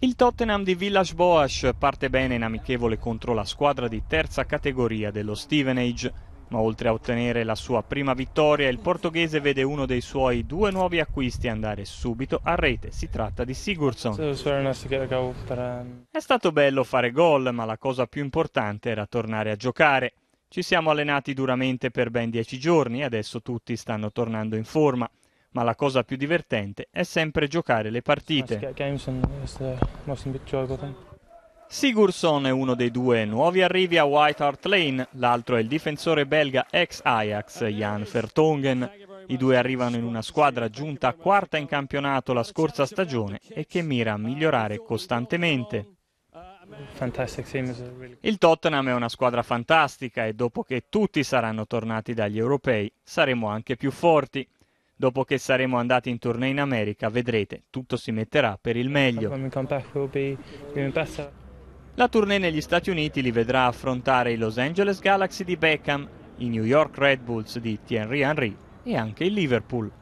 Il Tottenham di Village Boas parte bene in amichevole contro la squadra di terza categoria dello Stevenage, ma oltre a ottenere la sua prima vittoria il portoghese vede uno dei suoi due nuovi acquisti andare subito a rete, si tratta di Sigurdsson. Um, È stato bello fare gol, ma la cosa più importante era tornare a giocare. Ci siamo allenati duramente per ben dieci giorni e adesso tutti stanno tornando in forma ma la cosa più divertente è sempre giocare le partite. Ah, Sigurdsson è uno dei due nuovi arrivi a White Hart Lane, l'altro è il difensore belga ex Ajax Jan Vertonghen. I due arrivano in una squadra giunta quarta in campionato la scorsa stagione e che mira a migliorare costantemente. Il Tottenham è una squadra fantastica e dopo che tutti saranno tornati dagli europei saremo anche più forti. Dopo che saremo andati in tournée in America, vedrete, tutto si metterà per il meglio. La tournée negli Stati Uniti li vedrà affrontare i Los Angeles Galaxy di Beckham, i New York Red Bulls di Thierry Henry e anche il Liverpool.